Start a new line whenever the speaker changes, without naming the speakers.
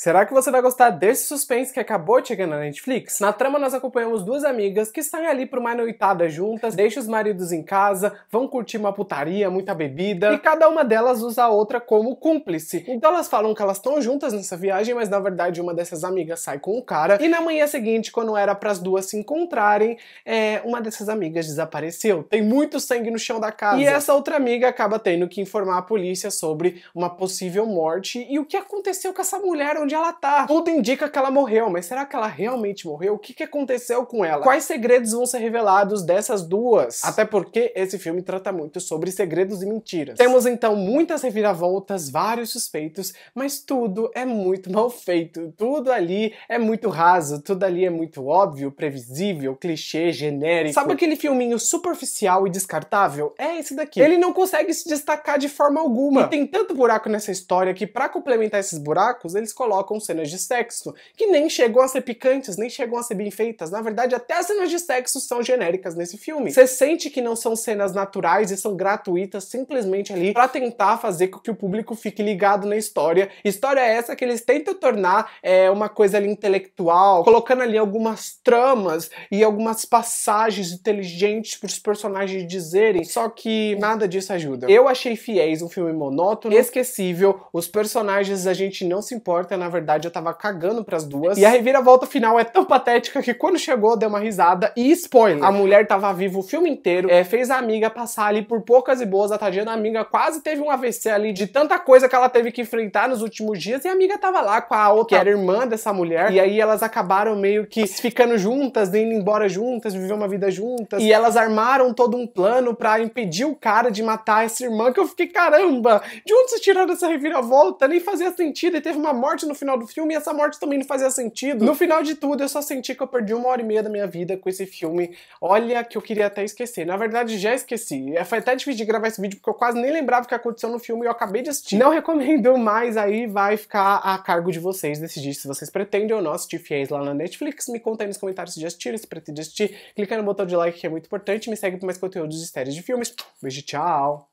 Será que você vai gostar desse suspense que acabou de chegar na Netflix? Na trama nós acompanhamos duas amigas que estão ali por uma noitada juntas, deixam os maridos em casa, vão curtir uma putaria, muita bebida, e cada uma delas usa a outra como cúmplice. Então elas falam que elas estão juntas nessa viagem, mas na verdade uma dessas amigas sai com o um cara, e na manhã seguinte, quando era para as duas se encontrarem, é, uma dessas amigas desapareceu. Tem muito sangue no chão da casa. E essa outra amiga acaba tendo que informar a polícia sobre uma possível morte e o que aconteceu com essa mulher, onde ela tá. Tudo indica que ela morreu, mas será que ela realmente morreu? O que, que aconteceu com ela? Quais segredos vão ser revelados dessas duas? Até porque esse filme trata muito sobre segredos e mentiras. Temos então muitas reviravoltas, vários suspeitos, mas tudo é muito mal feito. Tudo ali é muito raso, tudo ali é muito óbvio, previsível, clichê, genérico. Sabe aquele filminho superficial e descartável? É esse daqui. Ele não consegue se destacar de forma alguma. E tem tanto buraco nessa história que para complementar esses buracos, eles colocam colocam cenas de sexo, que nem chegam a ser picantes, nem chegam a ser bem feitas. Na verdade, até as cenas de sexo são genéricas nesse filme. Você sente que não são cenas naturais e são gratuitas simplesmente ali para tentar fazer com que o público fique ligado na história. História é essa que eles tentam tornar é, uma coisa ali intelectual, colocando ali algumas tramas e algumas passagens inteligentes para os personagens dizerem, só que nada disso ajuda. Eu achei Fiéis um filme monótono, esquecível, os personagens a gente não se importa na verdade eu tava cagando pras duas. E a reviravolta final é tão patética que quando chegou deu uma risada. E spoiler: a mulher tava viva o filme inteiro, é, fez a amiga passar ali por poucas e boas. A tadinha da amiga quase teve um AVC ali de tanta coisa que ela teve que enfrentar nos últimos dias. E a amiga tava lá com a outra, que era irmã dessa mulher. E aí elas acabaram meio que ficando juntas, indo embora juntas, viver uma vida juntas. E elas armaram todo um plano para impedir o cara de matar essa irmã. Que eu fiquei, caramba, de onde vocês tiraram essa reviravolta? Nem fazia sentido. E teve uma morte no final do filme e essa morte também não fazia sentido. No final de tudo, eu só senti que eu perdi uma hora e meia da minha vida com esse filme. Olha, que eu queria até esquecer. Na verdade, já esqueci. É, foi até difícil de gravar esse vídeo porque eu quase nem lembrava o que aconteceu no filme e eu acabei de assistir. Não recomendo mais, aí vai ficar a cargo de vocês decidir se vocês pretendem ou não assistir fiéis lá na Netflix. Me conta aí nos comentários se já assistiram, se pretende assistir. Clica no botão de like que é muito importante. Me segue para mais conteúdos de séries de filmes. Beijo, tchau!